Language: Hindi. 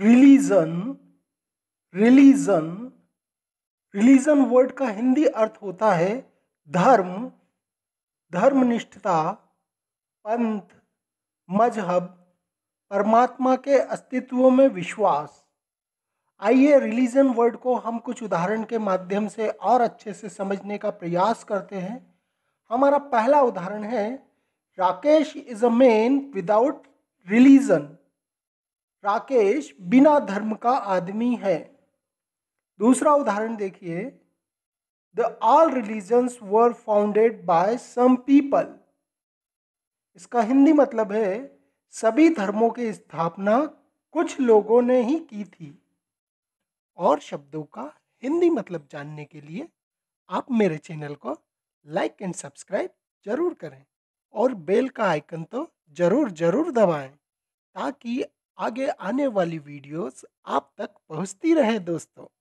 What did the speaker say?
रिलीजन रिलीजन रिलीजन वर्ड का हिंदी अर्थ होता है धर्म धर्मनिष्ठता पंथ मजहब परमात्मा के अस्तित्व में विश्वास आइए रिलीजन वर्ड को हम कुछ उदाहरण के माध्यम से और अच्छे से समझने का प्रयास करते हैं हमारा पहला उदाहरण है Rakesh is a man without religion Rakesh बिना धर्म का आदमी है दूसरा उदाहरण देखिए the all religions were founded by some people इसका हिंदी मतलब है सभी धर्मों की स्थापना कुछ लोगों ने ही की थी और शब्दों का हिंदी मतलब जानने के लिए आप मेरे चैनल को लाइक एंड सब्सक्राइब जरूर करें और बेल का आइकन तो ज़रूर ज़रूर दबाएं ताकि आगे आने वाली वीडियोस आप तक पहुंचती रहे दोस्तों